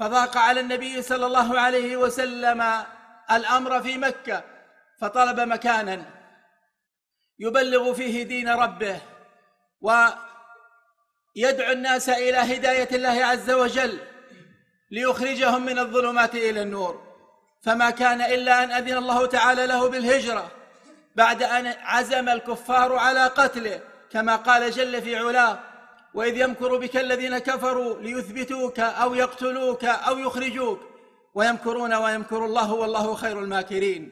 فضاق على النبي صلى الله عليه وسلم الأمر في مكة فطلب مكانا يبلغ فيه دين ربه ويدعو الناس إلى هداية الله عز وجل ليخرجهم من الظلمات إلى النور فما كان إلا أن أذن الله تعالى له بالهجرة بعد أن عزم الكفار على قتله كما قال جل في علاه واذ يمكر بك الذين كفروا ليثبتوك او يقتلوك او يخرجوك ويمكرون ويمكر الله والله خير الماكرين